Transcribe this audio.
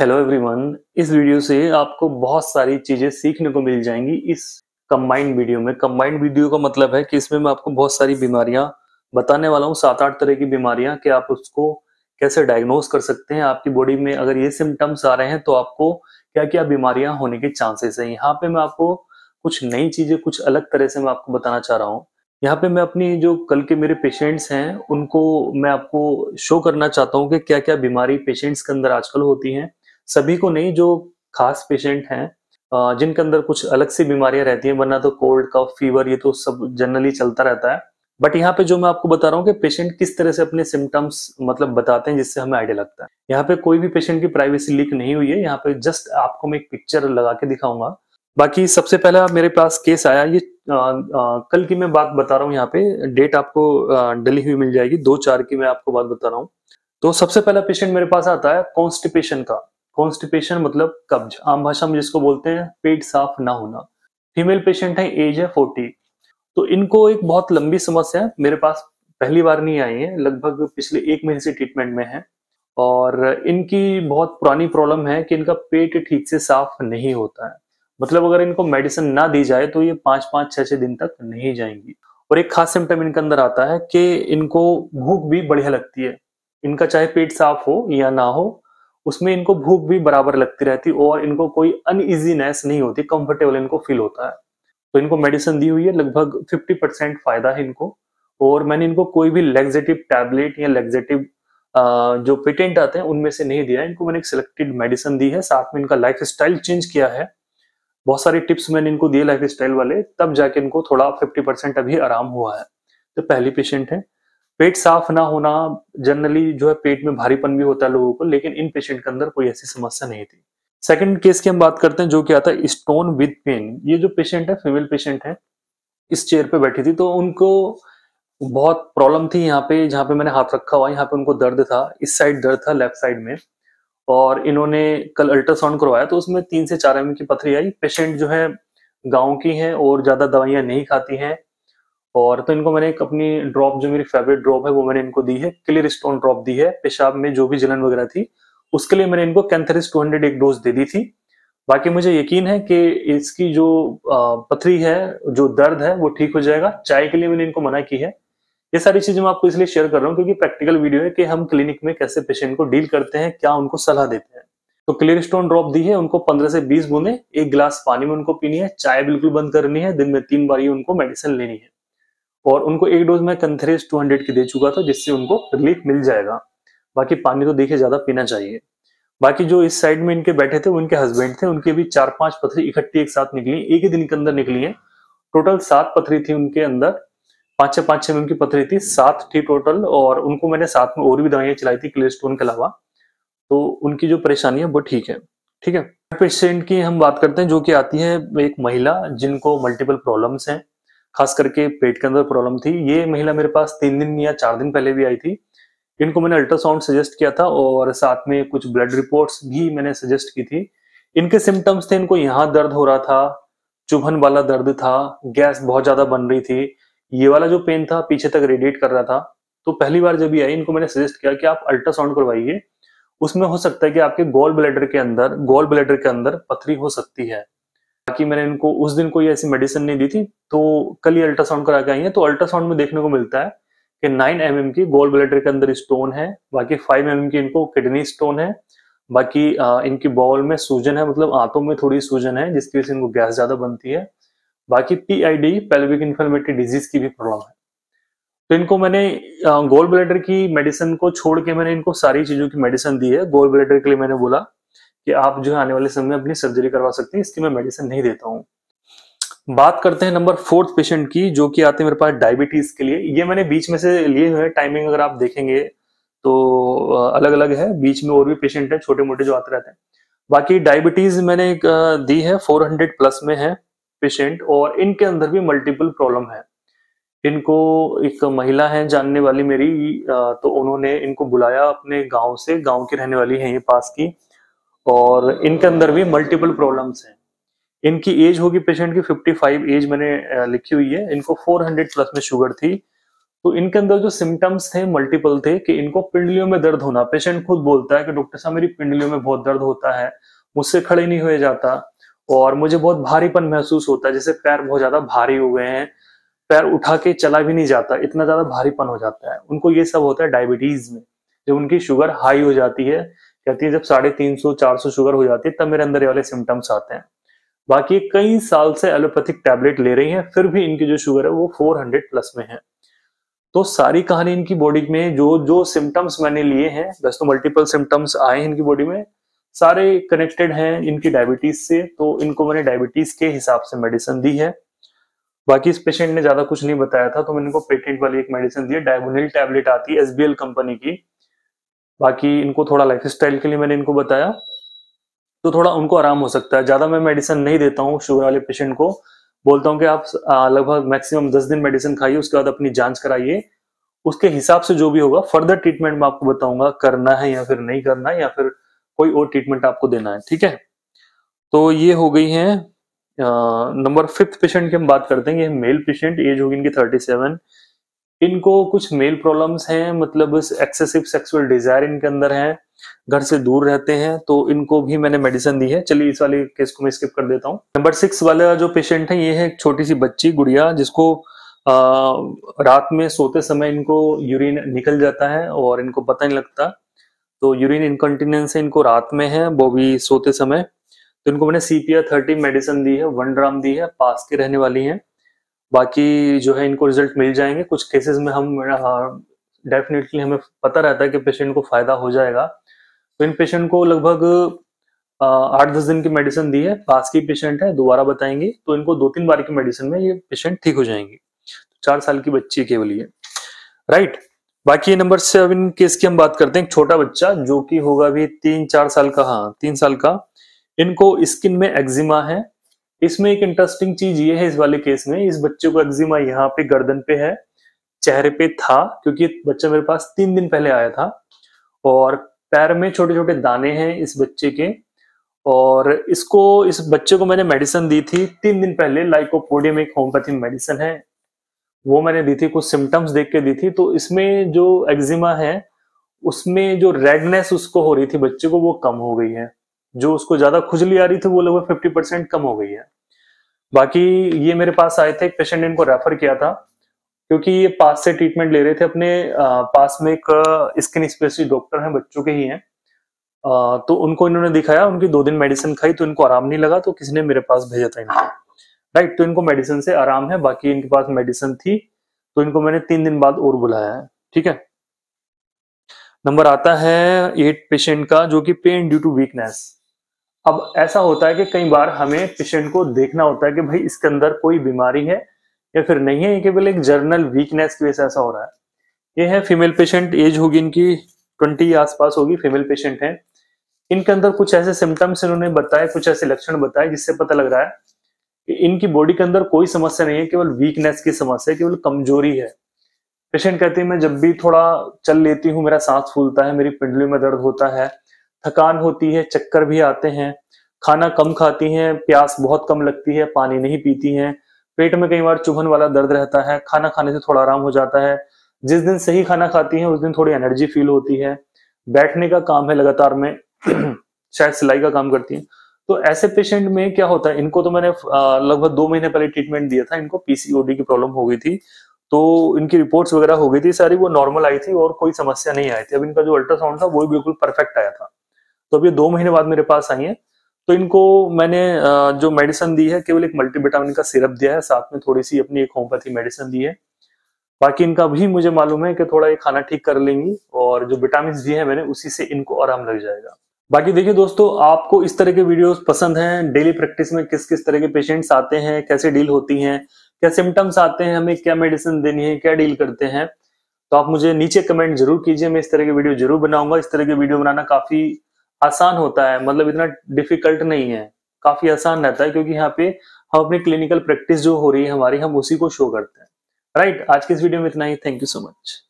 Hello everyone इस video से आपको बहुत सारी चीज़ें सीखने को मिल जाएंगी इस कंबाइंड वीडियो में कंबाइंड वीडियो का मतलब है कि इसमें मैं आपको बहुत सारी बीमारियां बताने वाला हूँ सात आठ तरह की बीमारियां कि आप उसको कैसे डायग्नोज कर सकते हैं आपकी बॉडी में अगर ये सिम्टम्स आ रहे हैं तो आपको क्या क्या बीमारियां होने के चांसेस है यहाँ पे मैं आपको कुछ नई चीज़ें कुछ अलग तरह से मैं आपको बताना चाह रहा हूँ यहाँ पे मैं अपनी जो कल के मेरे पेशेंट्स हैं उनको मैं आपको शो करना चाहता हूँ कि क्या क्या बीमारी पेशेंट्स के अंदर आजकल होती हैं सभी को नहीं जो खास पेशेंट हैं जिनके अंदर कुछ अलग सी बीमारियां रहती हैं वरना तो कोल्ड कफ फीवर ये तो सब जनरली चलता रहता है बट यहाँ पे जो मैं आपको बता रहा हूँ कि पेशेंट किस तरह से अपने सिम्टम्स मतलब बताते हैं जिससे हमें आइडिया लगता है यहाँ पे कोई भी पेशेंट की प्राइवेसी लीक नहीं हुई है यहाँ पे जस्ट आपको मैं एक पिक्चर लगा के दिखाऊंगा बाकी सबसे पहला मेरे पास केस आया ये आ, आ, कल की मैं बात बता रहा हूँ यहाँ पे डेट आपको डली हुई मिल जाएगी दो चार की मैं आपको बात बता रहा हूँ तो सबसे पहला पेशेंट मेरे पास आता है कॉन्स्टिपेशन का कॉन्स्टिपेशन मतलब कब्ज आम भाषा में जिसको बोलते हैं पेट साफ ना होना फीमेल पेशेंट है एज है फोर्टी तो इनको एक बहुत लंबी समस्या है मेरे पास पहली बार नहीं आई है लगभग पिछले एक महीने से ट्रीटमेंट में है और इनकी बहुत पुरानी प्रॉब्लम है कि इनका पेट ठीक से साफ नहीं होता है मतलब अगर इनको मेडिसिन ना दी जाए तो ये पांच पांच छह छह दिन तक नहीं जाएंगी और एक खास सिम्टम इनके अंदर आता है कि इनको भूख भी बढ़िया लगती है इनका चाहे पेट साफ हो या ना हो उसमें इनको भूख भी बराबर लगती रहती और इनको कोई अनईजीनेस नहीं होती कंफर्टेबल इनको फील होता है तो इनको मेडिसिन दी हुई है लगभग 50 परसेंट फायदा है इनको और मैंने इनको कोई भी लेग्जेटिव टैबलेट या लेग्जेटिव जो पेटेंट आते हैं उनमें से नहीं दिया इनको मैंने एक सिलेक्टेड मेडिसिन दी है साथ में इनका लाइफ स्टाइल चेंज किया है बहुत सारे टिप्स मैंने इनको दिए लाइफ स्टाइल वाले तब जाके इनको थोड़ा फिफ्टी परसेंट अभी आराम हुआ है तो पहली पेशेंट है पेट साफ ना होना जनरली जो है पेट में भारीपन भी होता है लोगों को लेकिन इन पेशेंट के अंदर कोई ऐसी समस्या नहीं थी सेकंड केस की हम बात करते हैं जो क्या था स्टोन विद पेन ये जो पेशेंट है फीमेल पेशेंट है इस चेयर पे बैठी थी तो उनको बहुत प्रॉब्लम थी यहाँ पे जहाँ पे मैंने हाथ रखा हुआ यहाँ पे उनको दर्द था इस साइड दर्द था लेफ्ट साइड में और इन्होंने कल अल्ट्रासाउंड करवाया तो उसमें तीन से चार एम की पथरी आई पेशेंट जो है गाँव की है और ज्यादा दवाइयाँ नहीं खाती हैं और तो इनको मैंने एक अपनी ड्रॉप जो मेरी फेवरेट ड्रॉप है वो मैंने इनको दी है क्लियर स्टोन ड्रॉप दी है पेशाब में जो भी जलन वगैरह थी उसके लिए मैंने इनको कैंथरिस 200 एक डोज दे दी थी बाकी मुझे यकीन है कि इसकी जो पथरी है जो दर्द है वो ठीक हो जाएगा चाय के लिए मैंने इनको मना की है ये सारी चीजें मैं आपको इसलिए शेयर कर रहा हूँ क्योंकि प्रैक्टिकल वीडियो है कि हम क्लिनिक में कैसे पेशेंट को डील करते हैं क्या उनको सलाह देते हैं तो क्लियर स्टोन ड्रॉप दी है उनको 15 से 20 बूंदे एक गिलास पानी में उनको पीनी है चाय बिल्कुल बंद करनी है दिन में तीन बार ये उनको मेडिसिन लेनी है और उनको एक डोज मैं कंथरेज 200 की दे चुका था जिससे उनको रिलीफ मिल जाएगा बाकी पानी तो देखिए ज्यादा पीना चाहिए बाकी जो इस साइड में इनके बैठे थे उनके हस्बैंड थे उनके भी चार पांच पथरी इकट्ठी एक साथ निकली एक ही दिन के अंदर निकली है टोटल सात पथरी थी उनके अंदर पांच छह पांच छह में उनकी पथरी थी सात थी टोटल और उनको मैंने साथ में और भी दवाइयां चलाई थी क्ले स्टोन के अलावा तो उनकी जो परेशानी है वो ठीक है ठीक है पेशेंट की हम बात करते हैं जो कि आती है एक महिला जिनको मल्टीपल प्रॉब्लम्स हैं खास करके पेट के अंदर प्रॉब्लम थी ये महिला मेरे पास तीन दिन या चार दिन पहले भी आई थी इनको मैंने अल्ट्रासाउंड सजेस्ट किया था और साथ में कुछ ब्लड रिपोर्ट्स भी मैंने सजेस्ट की थी इनके सिम्टम्स थे इनको यहाँ दर्द हो रहा था चुभन वाला दर्द था गैस बहुत ज्यादा बन रही थी ये वाला जो पेन था पीछे तक रेडिएट कर रहा था तो पहली बार जब ये आई इनको मैंने सजेस्ट किया कि आप अल्ट्रासाउंड करवाइए उसमें हो सकता है कि आपके गोल ब्लैडर के अंदर गोल ब्लैडर के अंदर पथरी हो सकती है बाकी मैंने इनको उस दिन कोई ऐसी मेडिसिन नहीं दी थी तो कल ही अल्ट्रासाउंड करा के आई है तो अल्ट्रासाउंड में देखने को मिलता है कि 9 एम mm की गोल ब्लेडर के अंदर स्टोन है बाकी 5 एम mm की इनको किडनी स्टोन है बाकी आ, इनकी बॉल में सूजन है मतलब आंतों में थोड़ी सूजन है जिसकी वजह से इनको गैस ज्यादा बनती है बाकी P I D pelvic inflammatory disease की भी प्रॉब्लम है तो इनको मैंने गोल ब्लेडर की मेडिसिन को छोड़ के मैंने इनको सारी चीजों की मेडिसिन दी है गोल ब्लेडर के लिए मैंने बोला कि आप जो है आने वाले समय में अपनी सर्जरी करवा सकते हैं इसकी मैं मेडिसिन नहीं देता हूँ बात करते हैं नंबर फोर्थ पेशेंट की जो कि आते हैं मेरे पास डायबिटीज के लिए ये मैंने बीच में से लिए हुए टाइमिंग अगर आप देखेंगे तो अलग अलग है बीच में और भी पेशेंट है छोटे मोटे जो आते रहते हैं बाकी डायबिटीज मैंने दी है 400 प्लस में है पेशेंट और इनके अंदर भी मल्टीपल प्रॉब्लम है इनको एक महिला है जानने वाली मेरी तो उन्होंने इनको बुलाया अपने गांव से गांव की रहने वाली है ये पास की और इनके अंदर भी मल्टीपल प्रॉब्लम्स हैं इनकी एज होगी पेशेंट की 55 एज मैंने लिखी हुई है इनको 400 प्लस में शुगर थी तो इनके अंदर जो सिम्टम्स थे मल्टीपल थे कि इनको पिंडलियों में दर्द होना पेशेंट खुद बोलता है कि डॉक्टर साहब मेरी पिंडलियों में बहुत दर्द होता है मुझसे खड़े नहीं हुए जाता और मुझे बहुत भारीपन महसूस होता है जैसे पैर बहुत ज्यादा भारी हो गए हैं पैर उठा के चला भी नहीं जाता इतना ज्यादा भारीपन हो जाता है उनको ये सब होता है डायबिटीज में जब उनकी शुगर हाई हो जाती है कहती है जब साढ़े तीन सौ चार सौ शुगर हो जाती है तब मेरे अंदर ये वाले सिम्टम्स आते हैं बाकी कई साल से एलोपैथिक टैबलेट ले रही हैं फिर भी इनकी जो शुगर है वो 400 प्लस में है तो सारी कहानी इनकी बॉडी में जो जो सिम्टम्स मैंने लिए हैं बस तो मल्टीपल सिम्टम्स आए हैं इनकी बॉडी में सारे कनेक्टेड हैं इनकी डायबिटीज से तो इनको मैंने डायबिटीज के हिसाब से मेडिसिन दी है बाकी इस पेशेंट ने ज्यादा कुछ नहीं बताया था तो मैंने इनको पेटेंट वाली एक मेडिसिन दी है डायबोनिल टैबलेट आती है एसबीएल कंपनी की बाकी इनको थोड़ा लाइफ स्टाइल के लिए मैंने इनको बताया तो थोड़ा उनको आराम हो सकता है ज़्यादा मैं मेडिसिन नहीं देता हूँ शुगर वाले पेशेंट को बोलता हूँ कि आप लगभग मैक्सिमम दस दिन मेडिसिन खाइए उसके बाद अपनी जांच कराइए उसके हिसाब से जो भी होगा फर्दर ट्रीटमेंट मैं आपको बताऊंगा करना है या फिर नहीं करना है या फिर कोई और ट्रीटमेंट आपको देना है ठीक है तो ये हो गई है नंबर फिफ्थ पेशेंट की हम बात करते हैं ये मेल पेशेंट एज होगी इनकी थर्टी सेवन इनको कुछ मेल प्रॉब्लम्स हैं मतलब एक्सेसिव सेक्सुअल डिजायर इनके अंदर है घर से दूर रहते हैं तो इनको भी मैंने मेडिसिन दी है चलिए इस वाले केस को मैं स्किप कर देता हूँ नंबर सिक्स वाला जो पेशेंट है ये है एक छोटी सी बच्ची गुड़िया जिसको आ, रात में सोते समय इनको यूरिन निकल जाता है और इनको पता नहीं लगता तो यूरिन इनकंटिनेंस इनको रात में है वो भी सोते समय तो इनको मैंने सीपीआर थर्टी मेडिसिन दी है वन ड्राम दी है पास के रहने वाली है बाकी जो है इनको रिजल्ट मिल जाएंगे कुछ केसेस में हम डेफिनेटली हमें पता रहता है कि पेशेंट को फायदा हो जाएगा तो इन पेशेंट को लगभग आठ दस दिन की मेडिसिन दी है पास की पेशेंट है दोबारा बताएंगे तो इनको दो तीन बार की मेडिसिन में ये पेशेंट ठीक हो जाएंगे चार साल की बच्ची केवल ये राइट बाकी नंबर से अब इन केस की हम बात करते हैं एक छोटा बच्चा जो कि होगा भी तीन चार साल का हाँ तीन साल का इनको स्किन में एक्जिमा है इसमें एक इंटरेस्टिंग चीज ये है इस वाले केस में इस बच्चे को एक्जिमा यहाँ पे गर्दन पे है चेहरे पे था क्योंकि बच्चा मेरे पास तीन दिन पहले आया था और पैर में छोटे छोटे दाने हैं इस बच्चे के और इसको इस बच्चे को मैंने मेडिसिन दी थी तीन दिन पहले लाइकोपोडियम एक होम्योपैथी मेडिसिन है वो मैंने दी थी कुछ सिम्टम्स देख के दी थी तो इसमें जो एक्जिमा है उसमें जो रेडनेस उसको हो रही थी बच्चे को वो कम हो गई है जो उसको ज्यादा खुजली आ रही थी वो लगभग फिफ्टी परसेंट कम हो गई है बाकी ये मेरे पास आए थे एक पेशेंट इनको रेफर किया था क्योंकि ये पास से ट्रीटमेंट ले रहे थे अपने पास में एक स्किन स्पेशलिस्ट डॉक्टर हैं बच्चों के ही हैं तो उनको इन्होंने दिखाया उनकी दो दिन मेडिसिन खाई तो इनको आराम नहीं लगा तो किसी ने मेरे पास भेजा था इनको राइट तो इनको मेडिसिन से आराम है बाकी इनके पास मेडिसिन थी तो इनको मैंने तीन दिन बाद और बुलाया है ठीक है नंबर आता है एट पेशेंट का जो कि पेन ड्यू टू वीकनेस अब ऐसा होता है कि कई बार हमें पेशेंट को देखना होता है कि भाई इसके अंदर कोई बीमारी है या फिर नहीं है ये केवल एक जर्नल वीकनेस की वजह से ऐसा हो रहा है ये है फीमेल पेशेंट एज होगी इनकी ट्वेंटी आसपास होगी फीमेल पेशेंट है इनके अंदर कुछ ऐसे सिम्टम्स इन्होंने बताए कुछ ऐसे लक्षण बताए जिससे पता लग रहा है कि इनकी बॉडी के अंदर कोई समस्या नहीं है केवल वीकनेस की समस्या है केवल कमजोरी है पेशेंट कहते हैं मैं जब भी थोड़ा चल लेती हूँ मेरा सांस फूलता है मेरी पिंडली में दर्द होता है थकान होती है चक्कर भी आते हैं खाना कम खाती हैं प्यास बहुत कम लगती है पानी नहीं पीती हैं पेट में कई बार चुभन वाला दर्द रहता है खाना खाने से थोड़ा आराम हो जाता है जिस दिन सही खाना खाती हैं उस दिन थोड़ी एनर्जी फील होती है बैठने का काम है लगातार में शायद सिलाई का काम करती है तो ऐसे पेशेंट में क्या होता है इनको तो मैंने लगभग दो महीने पहले ट्रीटमेंट दिया था इनको पीसीओडी की प्रॉब्लम हो गई थी तो इनकी रिपोर्ट्स वगैरह हो गई थी सारी वो नॉर्मल आई थी और कोई समस्या नहीं आई थी अब इनका जो अल्ट्रासाउंड था वो भी बिल्कुल परफेक्ट आया था तो अब ये दो महीने बाद मेरे पास आई है तो इनको मैंने जो मेडिसिन दी है केवल एक मल्टीविटामिन का सिरप दिया है साथ में थोड़ी सी अपनी एक होम्योपैथी मेडिसिन दी है बाकी इनका भी मुझे मालूम है कि थोड़ा ये खाना ठीक कर लेंगी और जो विटामिन दिए हैं मैंने उसी से इनको आराम लग जाएगा बाकी देखिए दोस्तों आपको इस तरह के वीडियोस पसंद हैं डेली प्रैक्टिस में किस किस तरह के पेशेंट्स आते हैं कैसे डील होती हैं क्या सिम्टम्स आते हैं हमें क्या मेडिसिन देनी है क्या डील करते हैं तो आप मुझे नीचे कमेंट जरूर कीजिए मैं इस तरह के वीडियो जरूर बनाऊंगा इस तरह के वीडियो बनाना काफी आसान होता है मतलब इतना डिफिकल्ट नहीं है काफी आसान रहता है क्योंकि यहाँ पे हम अपनी क्लिनिकल प्रैक्टिस जो हो रही है हमारी हम उसी को शो करते हैं राइट right? आज के इस वीडियो में इतना ही थैंक यू सो मच